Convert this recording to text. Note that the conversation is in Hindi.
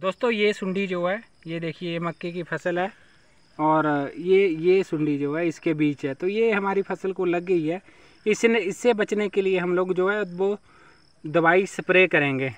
दोस्तों ये सुंडी जो है ये देखिए ये मक्के की फसल है और ये ये सुंडी जो है इसके बीच है तो ये हमारी फसल को लग गई है इसने इससे बचने के लिए हम लोग जो है वो दवाई स्प्रे करेंगे